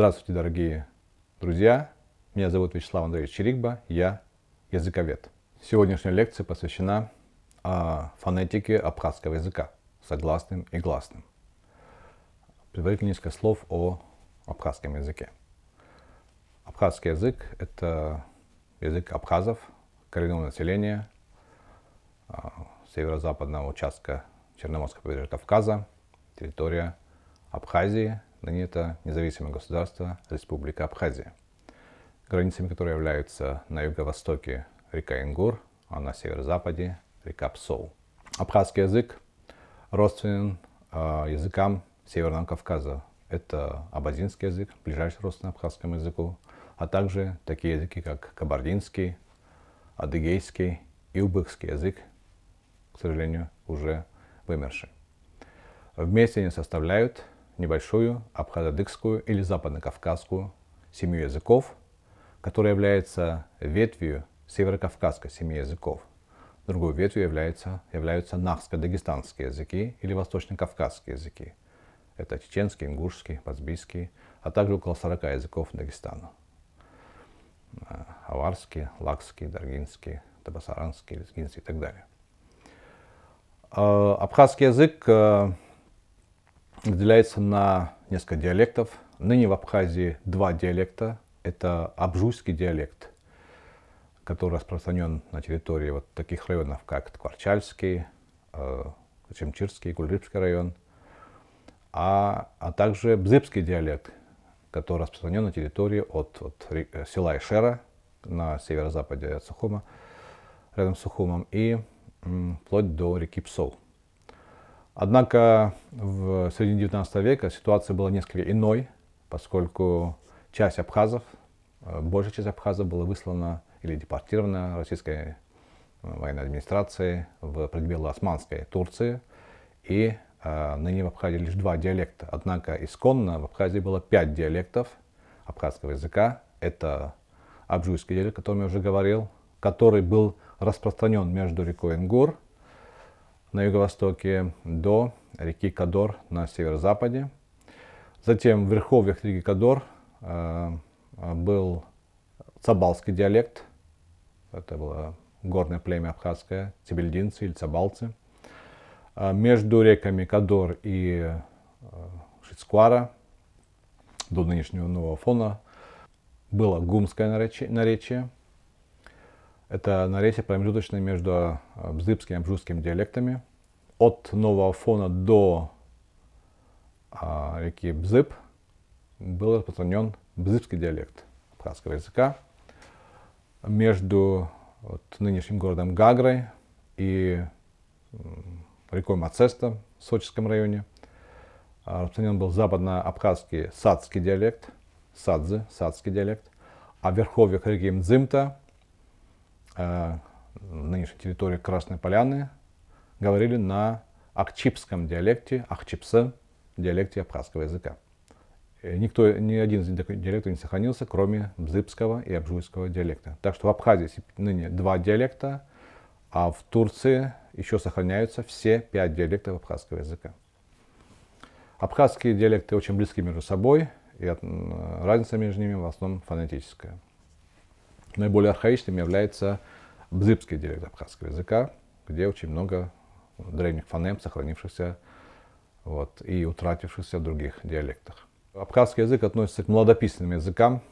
Здравствуйте, дорогие друзья! Меня зовут Вячеслав Андреевич Чирикба, я языковед. Сегодняшняя лекция посвящена а, фонетике абхазского языка, согласным и гласным. Предварительно несколько слов о абхазском языке. Абхазский язык – это язык абхазов, коренного населения а, северо-западного участка Черноморского побережья Кавказа, территория Абхазии – ныне это независимое государство Республика Абхазия, границами которой являются на юго-востоке река Ингур, а на северо-западе река Псоу. Абхазский язык родственен э, языкам Северного Кавказа. Это абазинский язык, ближайший родственник абхазскому языку, а также такие языки, как кабардинский, адыгейский и убыхский язык, к сожалению, уже вымерший. Вместе они составляют небольшую абхазадыкскую или западно западнокавказскую семью языков, которая является ветвью северокавказской семьи языков. Другой ветвью является, являются нахско-дагестанские языки или восточно-кавказские языки. Это чеченский, ингушский, базбийский, а также около 40 языков Дагестана. А, аварский, лакский, даргинский, табасаранский, лезгинский и так далее. А, абхазский язык э, разделяется на несколько диалектов. Ныне в Абхазии два диалекта. Это абжуйский диалект, который распространен на территории вот таких районов, как Ткварчальский, э, Чемчирский, Гульрибский район, а, а также бзыбский диалект, который распространен на территории от, от э, села Ишера на северо-западе от Сухума, рядом с Сухумом, и м, вплоть до реки Псол. Однако в середине 19 века ситуация была несколько иной, поскольку часть абхазов, э, большая часть абхазов была выслана или депортирована российской э, военной администрацией в пределы Османской Турции. И э, ныне в Абхазии лишь два диалекта. Однако исконно в Абхазии было пять диалектов абхазского языка. Это абжуйский диалект, о котором я уже говорил, который был распространен между рекой Ингур – на юго-востоке до реки Кадор на северо-западе. Затем в верховьях реки Кадор э, был цабалский диалект, это было горное племя абхазское, цибельдинцы или цабалцы. Э, между реками Кадор и э, Шицкуара до нынешнего Нового Фона было гумское наречие, это наречие промежуточное между э, бзыбским и абжурским диалектами. От Нового фона до а, реки Бзыб был распространен бзыбский диалект абхазского языка. Между вот, нынешним городом Гагрой и рекой Мацеста в Сочинском районе а, распространен был западно-абхазский садский диалект, садзы, садский диалект, а в верховьях реки Мдзымта – а, нынешней территории Красной Поляны говорили на акчипском диалекте, ахчипсе, диалекте абхазского языка. Э, никто, ни один из диалектов не сохранился, кроме бзыбского и абжуйского диалекта. Так что в Абхазии ныне два диалекта, а в Турции еще сохраняются все пять диалектов абхазского языка. Абхазские диалекты очень близки между собой, и разница между ними в основном фонетическая. Наиболее архаичным является бзыбский диалект абхазского языка, где очень много древних фонем, сохранившихся вот, и утратившихся в других диалектах. Абхазский язык относится к младописным языкам.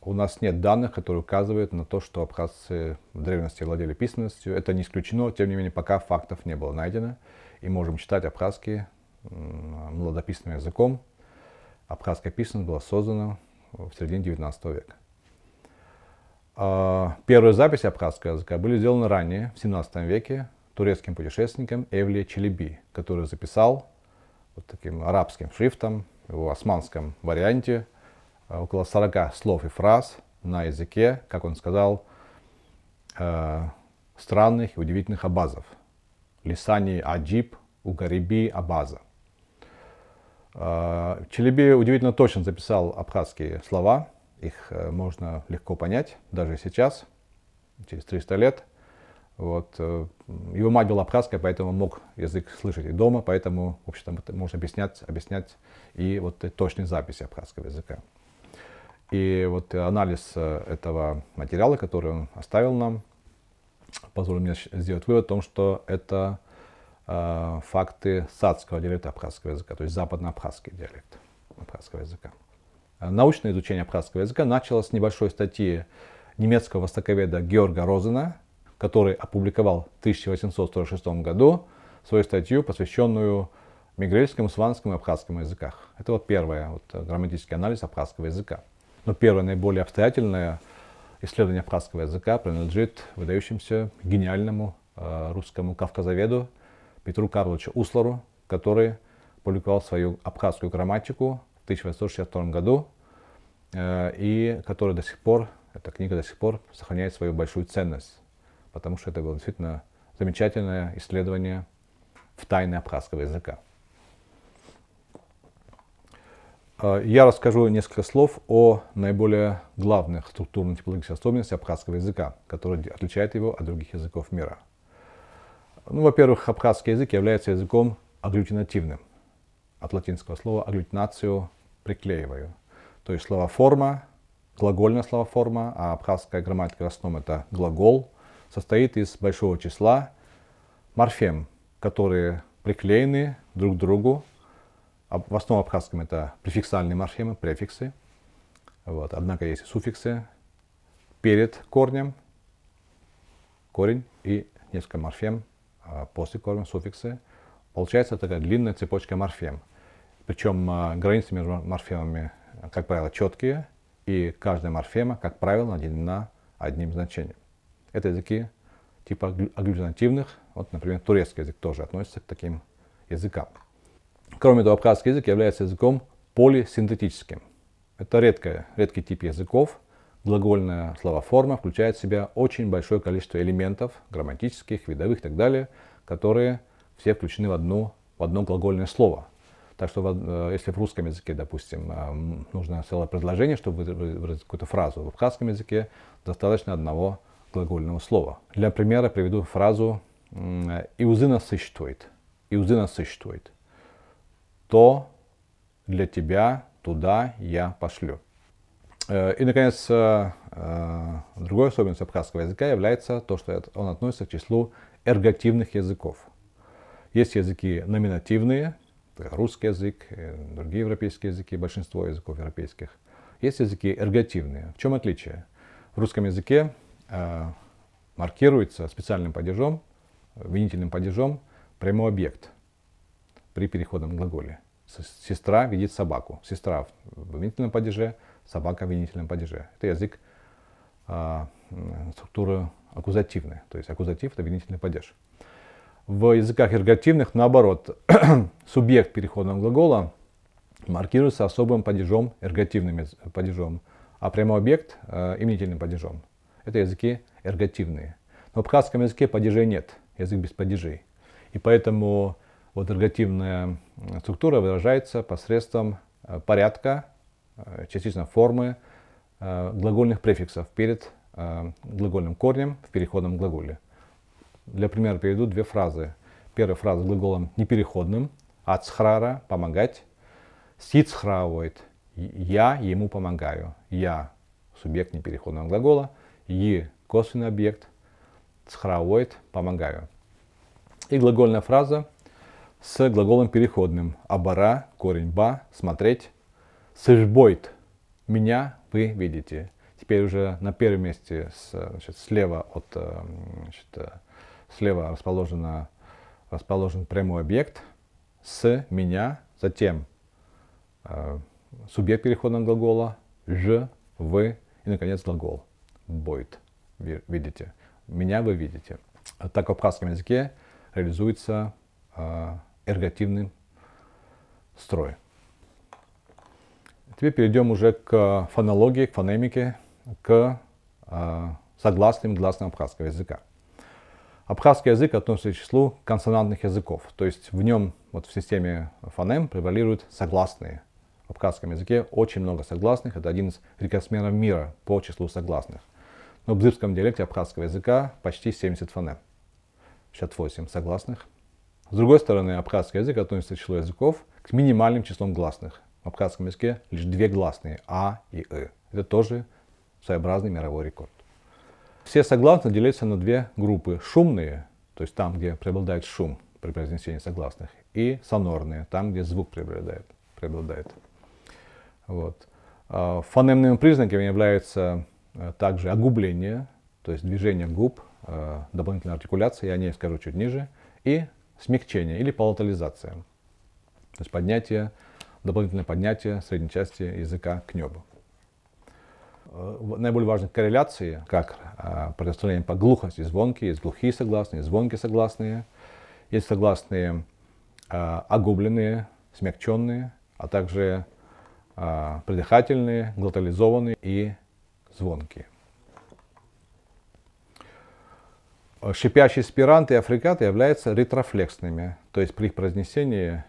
У нас нет данных, которые указывают на то, что абхазцы в древности владели письменностью. Это не исключено, тем не менее, пока фактов не было найдено. И можем читать абхазский младописным языком. Абхазская письменность была создана в середине 19 века. А, Первые записи абхазского языка были сделаны ранее, в 17 веке, турецким путешественником Эвли Челеби, который записал вот таким арабским шрифтом, в османском варианте, а, около 40 слов и фраз на языке, как он сказал, а, странных и удивительных абазов. Лисани Аджиб, Угариби Абаза. Челеби удивительно точно записал абхазские слова – их э, можно легко понять, даже сейчас, через 300 лет. Вот. Э, его мать была празская, поэтому мог язык слышать и дома, поэтому, в общем можно объяснять, объяснять и вот точные записи абхазского языка. И вот анализ э, этого материала, который он оставил нам, позволил мне сделать вывод о том, что это факты садского диалекта абхазского языка, то есть западно-абхазский диалект абхазского языка. А, научное изучение абхазского языка началось с небольшой статьи немецкого востоковеда Георга Розена, который опубликовал в 1846 году свою статью, посвященную мигрельскому, сванскому и абхазскому языках. Это вот первое, вот, э, грамматический анализ абхазского языка. Но первое, наиболее обстоятельное исследование абхазского языка принадлежит выдающимся гениальному э, русскому кавказоведу Петру Карловичу Услару, который публиковал свою абхазскую грамматику 1862 году, э, и которая до сих пор, эта книга до сих пор сохраняет свою большую ценность, потому что это было действительно замечательное исследование в тайне абхазского языка. Э, я расскажу несколько слов о наиболее главных структурно-типологических особенностях абхазского языка, которые отличают его от других языков мира. Ну, во-первых, абхазский язык является языком агглютинативным, от латинского слова агглютинацию приклеиваю. То есть словоформа, глагольная словоформа, а абхазская грамматика в основном это глагол, состоит из большого числа морфем, которые приклеены друг к другу. В основном абхазском это префиксальные морфемы, префиксы. Вот. Однако есть и суффиксы перед корнем, корень и несколько морфем а после корня, суффиксы. Получается такая длинная цепочка морфем. Причем а, границы между морфемами, как правило, четкие, и каждая морфема, как правило, наделена одним значением. Это языки типа агглютинативных, вот, например, турецкий язык тоже относится к таким языкам. Кроме того, абхазский язык является языком полисинтетическим. Это редкое, редкий тип языков. Глагольная словоформа включает в себя очень большое количество элементов, грамматических, видовых и так далее, которые все включены в одно, в одно глагольное слово. Так что э, если в русском языке, допустим, э, нужно целое предложение, чтобы выразить какую-то фразу, в абхазском языке достаточно одного глагольного слова. Для примера приведу фразу «Иузы нас существует». «Иузы нас существует». «То для тебя туда я пошлю». Э, и, наконец, другой особенность абхазского языка является то, что он относится к числу эргативных языков. Есть языки номинативные, русский язык, э, другие европейские языки, большинство языков европейских. Есть языки эргативные. В чем отличие? В русском языке э, маркируется специальным падежом, винительным падежом прямой объект при переходном глаголе. Сестра видит собаку. Сестра в винительном падеже, собака в винительном падеже. Это язык э, структуры аккузативной, то есть аккузатив это винительный падеж. В языках эргативных, наоборот, субъект переходного глагола маркируется особым падежом, эргативным падежом, а прямой объект э, именительным падежом. Это языки эргативные. Но в абхазском языке падежей нет, язык без падежей. И поэтому вот эргативная э, структура выражается посредством э, порядка, э, частично формы, глагольных префиксов перед глагольным корнем в переходном глаголе. Для примера приведу две фразы. Первая фраза с глаголом непереходным. Ацхрара – помогать. Сицхрауэт – я ему помогаю. Я – субъект непереходного глагола. и косвенный объект. Цхрауэт – помогаю. И глагольная фраза с глаголом переходным. Абара, корень ба, смотреть. Сэжбойт – меня вы видите. Теперь уже на первом месте с, значит, слева от э, значит, э, Слева расположена, расположен прямой объект с, меня, затем э, субъект переходного глагола, ж, вы и, наконец, глагол будет. Видите. Меня вы видите. Так в абхазском языке реализуется э, эргативный строй. Теперь перейдем уже к фонологии, к фонемике, к э, согласным гласным абхазского языка. Абхазский язык относится к числу консонантных языков, то есть в нем, вот в системе фонем, превалируют согласные. В абхазском языке очень много согласных, это один из рекордсменов мира по числу согласных. Но в бзырском диалекте абхазского языка почти 70 фонем, 68 согласных. С другой стороны, абхазский язык относится к числу языков с минимальным числом гласных. В абхазском языке лишь две гласные – а и э. Это тоже своеобразный мировой рекорд. Все согласные делятся на две группы. Шумные, то есть там, где преобладает шум при произнесении согласных, и сонорные, там, где звук преобладает. преобладает. Вот. А, фонемными признаками являются а, также огубление, то есть движение губ, а, дополнительная артикуляция, я о ней скажу чуть ниже, и смягчение или палатализация, то есть поднятие, дополнительное поднятие средней части языка к небу наиболее важных корреляций, как а, противостояние по глухости, звонкие, есть глухие согласные, звонкие согласные, есть согласные а, огубленные, смягченные, а также а, придыхательные, глотализованные и звонкие. Шипящие спиранты и африкаты являются ретрофлексными, то есть при их произнесении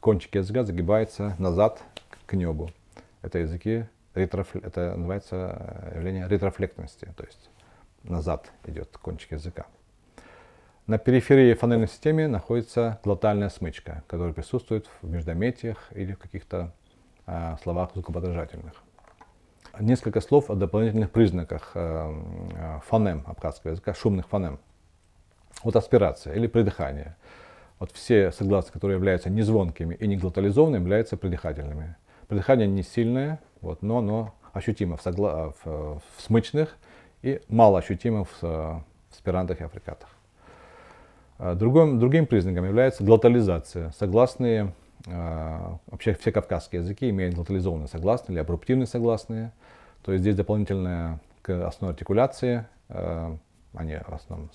кончик языка загибается назад к небу. Это языки ретроф... это называется э, явление ретрофлектности, то есть назад идет кончик языка. На периферии фонарной системы находится глотальная смычка, которая присутствует в междометиях или в каких-то э, словах звукоподражательных. Несколько слов о дополнительных признаках э, э фонем абхазского языка, шумных фонем. Вот аспирация или придыхание. Вот все согласные, которые являются незвонкими и не глотализованными, являются придыхательными. Придыхание не сильное, вот, но оно ощутимо в, согла... А, в, в смычных и мало ощутимо в, а, в спирантах и африкатах. А, другим, другим признаком является глотализация. Согласные, вообще все кавказские языки имеют глотализованные согласные или абруптивные согласные. То есть здесь дополнительная к основной артикуляции, они, в основном,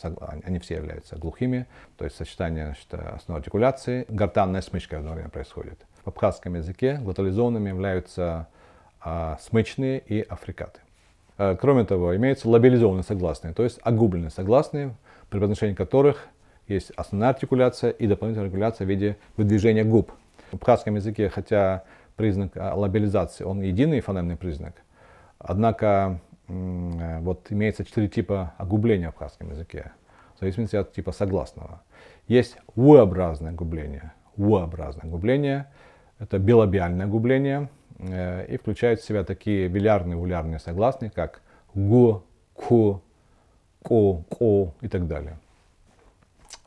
они все являются глухими, то есть сочетание значит, основной артикуляции, гортанная смычка одновременно происходит. В абхазском языке глотализованными являются а, смычные и африкаты. А, кроме того, имеются лабилизованные согласные, то есть огубленные согласные, при произношении которых есть основная артикуляция и дополнительная артикуляция в виде выдвижения губ. В абхазском языке, хотя признак а, лабилизации, он единый фонемный признак, однако э, вот имеется четыре типа огубления в абхазском языке, в зависимости от типа согласного. Есть У-образное губление. У-образное губление – это белобиальное губление э, и включает в себя такие билярные улярные согласные, как го, ко, ко, ко и так далее.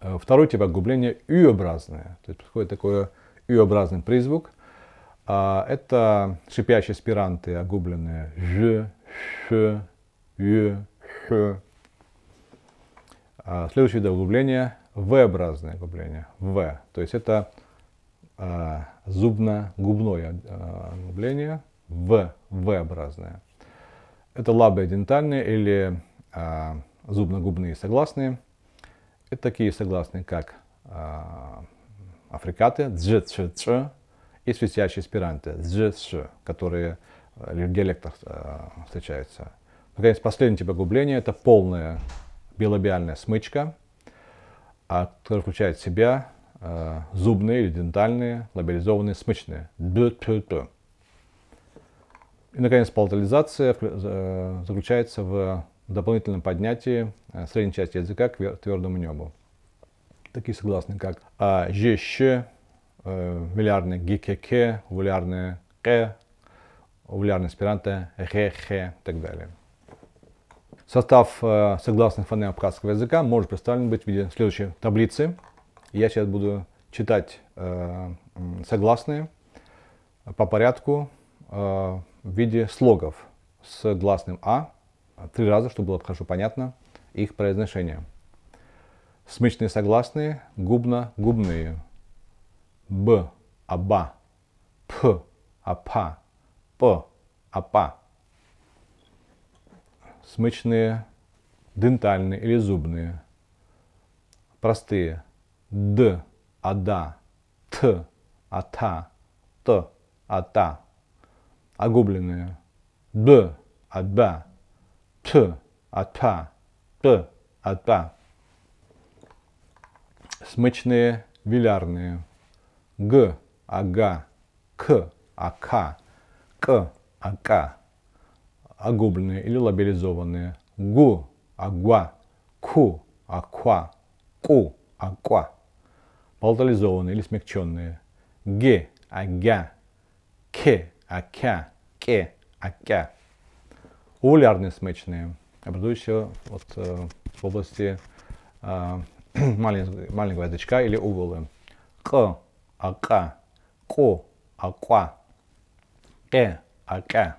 Э, второй тип огубления – ю-образное, то есть происходит такой ю-образный призвук. А, это шипящие спиранты, огубленные ж, ш, ю, х. А, следующее вид оглубления – в-образное оглубление, в. То есть это а, зубно-губное обновление, э, В, V-образное. Это лабы дентальные или э, зубно-губные согласные. Это такие согласные, как э, африкаты, дж, и свистящие спиранты, дж, которые в диалектах э, встречаются. Наконец, ну, последний тип губления это полная билобиальная смычка, а, которая включает в себя зубные или дентальные, лабиализованные, смычные. И, наконец, палатализация заключается в дополнительном поднятии средней части языка к твердому небу. Такие согласны, как а, ж, щ, э, вилярный гкк, вулярный к, вулярный спиранта, х, и так далее. Состав э, согласных фонем абхазского языка может представлен быть в виде следующей таблицы. Я сейчас буду читать э, согласные по порядку э, в виде слогов с гласным «а» три раза, чтобы было хорошо понятно их произношение. Смычные согласные, губно, губные. Б, аба, п, апа, п, апа. Смычные, дентальные или зубные. Простые. Д а – ада, Т а – ата, Т а – ата. Огубленные. Б – адба, Т – ата, Т – ата. Смычные вилярные. Г – ага, К – ака, К – ака. Огубленные или лабилизованные. Гу – агуа, Ку – аква, Ку – аква болтализованные или смягченные. Г, ага, к, ака, к, ака. Увулярные смычные, образующие вот, э, в области э, маленького, маленького язычка или уголы. К, ака, ко, аква, к э, ака.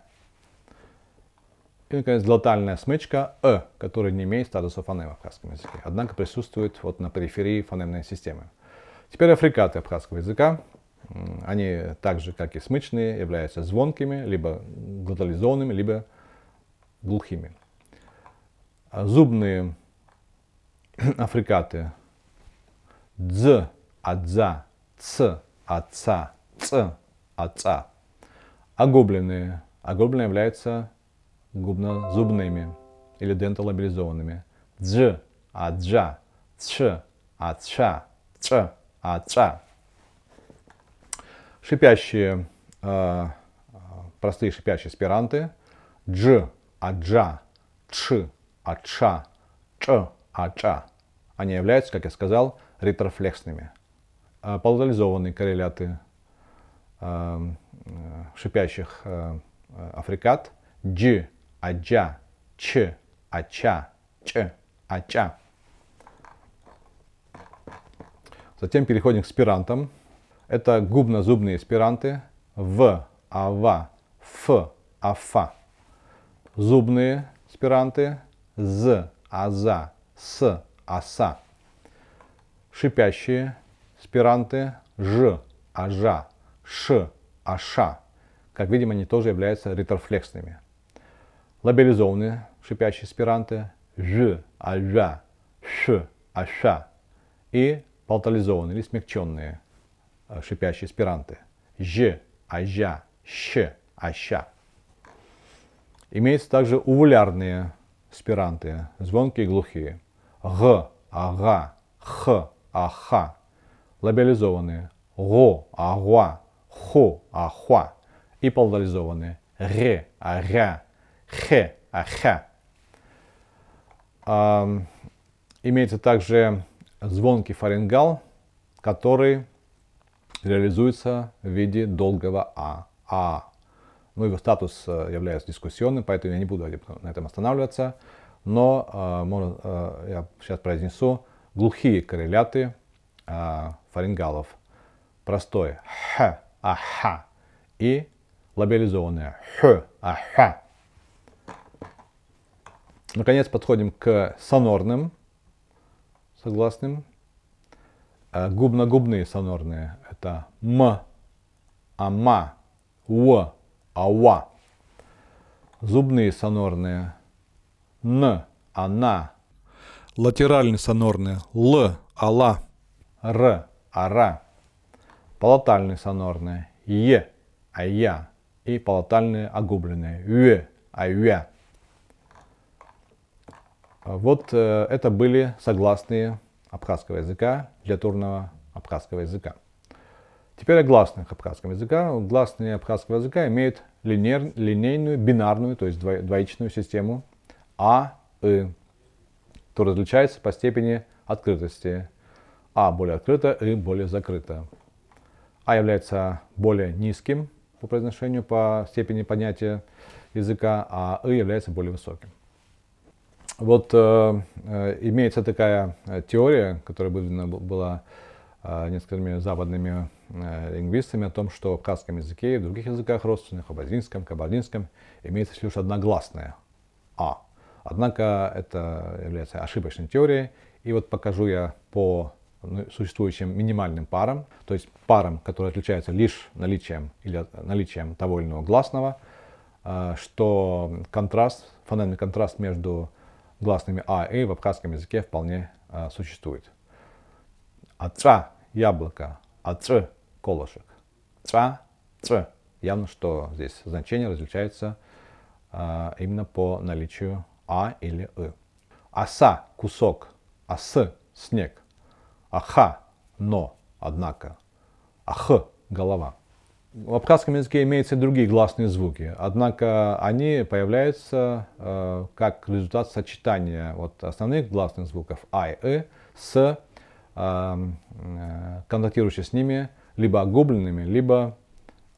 И, наконец, глотальная смычка «э», которая не имеет статуса фонема в кавказском языке, однако присутствует вот на периферии фонемной системы. Теперь африкаты абхазского языка. Они так же, как и смычные, являются звонкими, либо глотализованными, либо глухими. А зубные африкаты дз, адза, ц, отца, ц, отца. А Огубленные. А Огубленные являются губно-зубными или денталобилизованными. Дж, аджа, ц, атша, ц аца. Шипящие, э, простые шипящие спиранты. Дж, аджа, ч, ача, ч, ача. Они являются, как я сказал, ретрофлексными. Э, Полутализованные корреляты э, э шипящих э, э, африкат. Дж, аджа, ч, ача, ч, ача. Затем переходим к спирантам. Это губно-зубные спиранты. В, ава, ф, афа. Зубные спиранты. З, аза, с, аса. Шипящие спиранты. Ж, ажа, ш, аша. Как видим, они тоже являются ретрофлексными. Лабиализованные шипящие спиранты. Ж, ажа, ш, аша. И палтализованные или смягченные э, шипящие спиранты. Ж, ажа, щ, аща. Имеются также увулярные спиранты, звонкие и глухие. Г, ага, х, аха. Лабиализованные. Го, агуа, хо, ахуа. И палтализованные. Ре, ага, хе, аха. Имеется также звонкий фарингал, который реализуется в виде долгого А. А. Ну, его статус э, является дискуссионным, поэтому я не буду на этом останавливаться. Но э, можно, э, я сейчас произнесу глухие корреляты э, фарингалов. Простой Х, аха и лабиализованное Х, аха Наконец подходим к сонорным согласным. А губно-губные сонорные – это м, ама, у, ауа. Зубные сонорные – н, ана. Латеральные сонорные – л, ала. Р, ара. Палатальные сонорные – е, ая. И палатальные огубленные – ю, аюя. А, вот э, это были согласные абхазского языка для турного абхазского языка. Теперь о гласных абхазского языка. Гласные абхазского языка имеют линейр, линейную, бинарную, то есть двоичную систему А, И, то различается по степени открытости. А более открыто, И более закрыто. А является более низким по произношению, по степени понятия языка, а И является более высоким. Вот э, э, имеется такая э, теория, которая выдвинена была э, несколькими западными э, лингвистами о том, что в казахском языке и в других языках родственных, абазинском, кабардинском, имеется лишь одна гласная «а». Однако это является ошибочной теорией. И вот покажу я по ну, существующим минимальным парам, то есть парам, которые отличаются лишь наличием или наличием того или иного гласного, э, что контраст, фонемный контраст между гласными а и э в абхазском языке вполне а, существует. Аца – яблоко, ац – колышек. Ца – ц. Явно, что здесь значение различается а, именно по наличию а или и. Аса – кусок, асы – снег, аха – но, однако, ах – голова – в абхазском языке имеются и другие гласные звуки, однако они появляются э, как результат сочетания вот, основных гласных звуков ай, э с э, э, контактирующими с ними либо огубленными, либо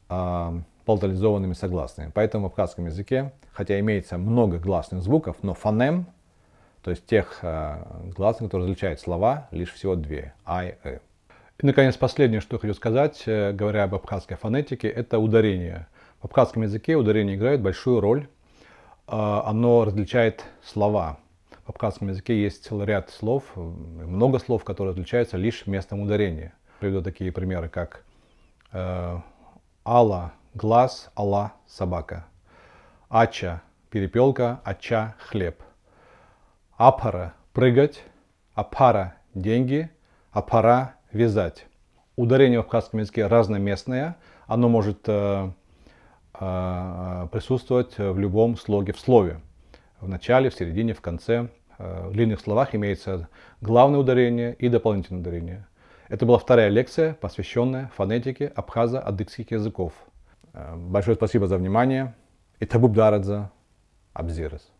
э, полтализованными согласными. Поэтому в абхазском языке, хотя имеется много гласных звуков, но фонем, то есть тех э, гласных, которые различают слова, лишь всего две – ай, э. И, наконец, последнее, что я хочу сказать, э, говоря об абхазской фонетике, это ударение. В абхазском языке ударение играет большую роль. А, оно различает слова. В абхазском языке есть целый ряд слов, э, много слов, которые отличаются лишь местом ударения. Приведу такие примеры, как э, «ала» – глаз, «ала» – собака, «ача» – перепелка, «ача» – хлеб, «апара» – прыгать, «апара» – деньги, «апара» вязать. Ударение в абхазском языке разноместное, оно может э, э, присутствовать в любом слоге в слове. В начале, в середине, в конце. Э, в длинных словах имеется главное ударение и дополнительное ударение. Это была вторая лекция, посвященная фонетике абхаза, адыгских языков. Э, большое спасибо за внимание. Бубдарадзе, Абзирес.